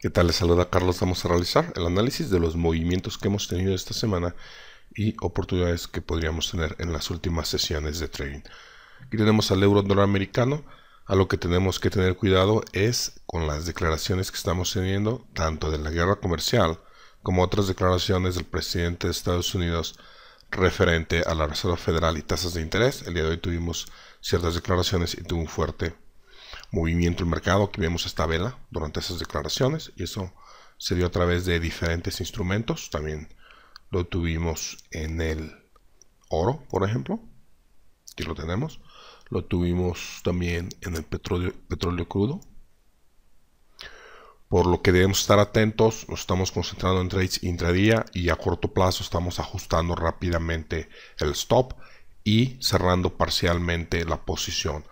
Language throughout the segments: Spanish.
¿Qué tal? Les saluda Carlos. Vamos a realizar el análisis de los movimientos que hemos tenido esta semana y oportunidades que podríamos tener en las últimas sesiones de trading. Aquí tenemos al euro americano. A lo que tenemos que tener cuidado es con las declaraciones que estamos teniendo, tanto de la guerra comercial como otras declaraciones del presidente de Estados Unidos referente a la Reserva Federal y tasas de interés. El día de hoy tuvimos ciertas declaraciones y tuvo un fuerte movimiento el mercado. que vemos esta vela durante esas declaraciones y eso se dio a través de diferentes instrumentos. También lo tuvimos en el oro, por ejemplo. Aquí lo tenemos. Lo tuvimos también en el petróleo, petróleo crudo, por lo que debemos estar atentos, nos estamos concentrando en trades intradía y a corto plazo estamos ajustando rápidamente el stop y cerrando parcialmente la posición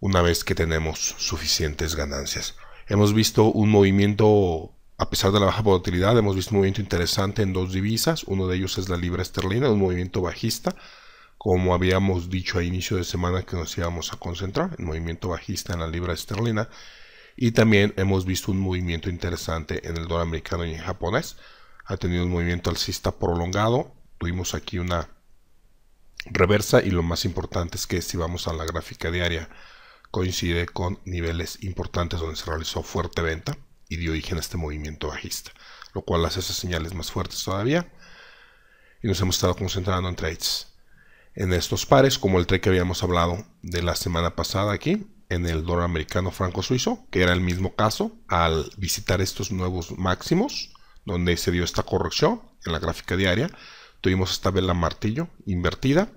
una vez que tenemos suficientes ganancias. Hemos visto un movimiento, a pesar de la baja volatilidad, hemos visto un movimiento interesante en dos divisas, uno de ellos es la libra esterlina, un movimiento bajista, como habíamos dicho a inicio de semana que nos íbamos a concentrar, el movimiento bajista en la libra esterlina, y también hemos visto un movimiento interesante en el dólar americano y en japonés. Ha tenido un movimiento alcista prolongado. Tuvimos aquí una reversa y lo más importante es que si vamos a la gráfica diaria coincide con niveles importantes donde se realizó fuerte venta y dio origen a este movimiento bajista, lo cual hace esas señales más fuertes todavía y nos hemos estado concentrando en trades en estos pares como el trade que habíamos hablado de la semana pasada aquí en el dólar americano franco-suizo, que era el mismo caso al visitar estos nuevos máximos, donde se dio esta corrección en la gráfica diaria. Tuvimos esta vela martillo invertida.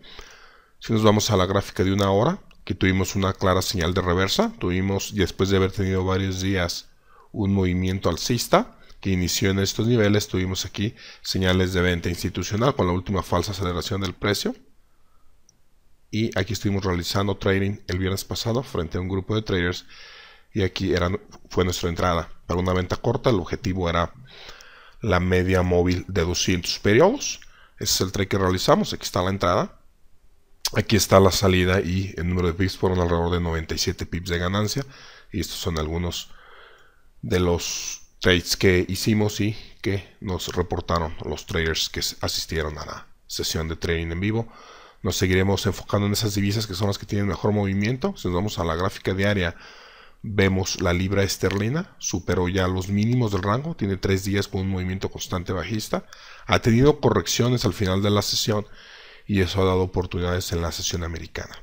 Si nos vamos a la gráfica de una hora, que tuvimos una clara señal de reversa, tuvimos, después de haber tenido varios días, un movimiento alcista que inició en estos niveles, tuvimos aquí señales de venta institucional con la última falsa aceleración del precio y aquí estuvimos realizando trading el viernes pasado frente a un grupo de traders. Y aquí fue nuestra entrada para una venta corta. El objetivo era la media móvil de 200 periodos. Ese es el trade que realizamos. Aquí está la entrada. Aquí está la salida y el número de pips fueron alrededor de 97 pips de ganancia. Y estos son algunos de los trades que hicimos y que nos reportaron los traders que asistieron a la sesión de trading en vivo nos seguiremos enfocando en esas divisas que son las que tienen mejor movimiento. Si nos vamos a la gráfica diaria, vemos la libra esterlina, superó ya los mínimos del rango, tiene tres días con un movimiento constante bajista, ha tenido correcciones al final de la sesión y eso ha dado oportunidades en la sesión americana.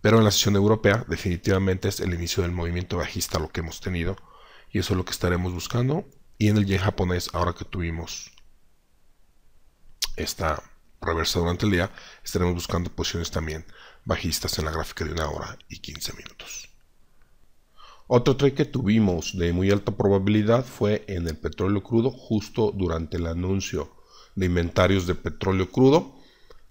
Pero en la sesión europea definitivamente es el inicio del movimiento bajista lo que hemos tenido y eso es lo que estaremos buscando y en el yen japonés ahora que tuvimos esta reversa durante el día, estaremos buscando posiciones también bajistas en la gráfica de una hora y 15 minutos. Otro trade que tuvimos de muy alta probabilidad fue en el petróleo crudo justo durante el anuncio de inventarios de petróleo crudo,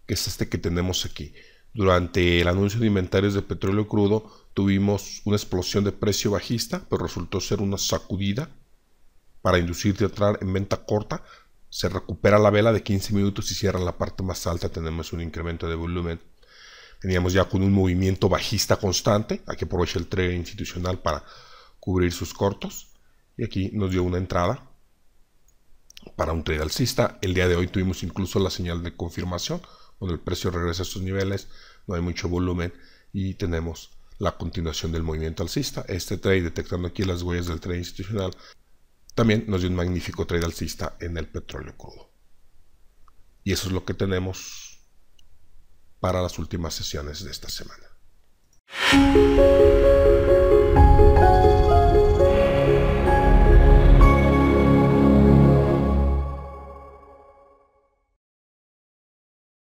que es este que tenemos aquí. Durante el anuncio de inventarios de petróleo crudo tuvimos una explosión de precio bajista, pero resultó ser una sacudida para inducirte a entrar en venta corta se recupera la vela de 15 minutos y cierra la parte más alta. Tenemos un incremento de volumen. Teníamos ya con un movimiento bajista constante. Aquí aprovecha el trade institucional para cubrir sus cortos. Y aquí nos dio una entrada para un trade alcista. El día de hoy tuvimos incluso la señal de confirmación. Cuando el precio regresa a sus niveles, no hay mucho volumen y tenemos la continuación del movimiento alcista. Este trade, detectando aquí las huellas del trade institucional, también nos dio un magnífico trade alcista en el petróleo crudo. Y eso es lo que tenemos para las últimas sesiones de esta semana.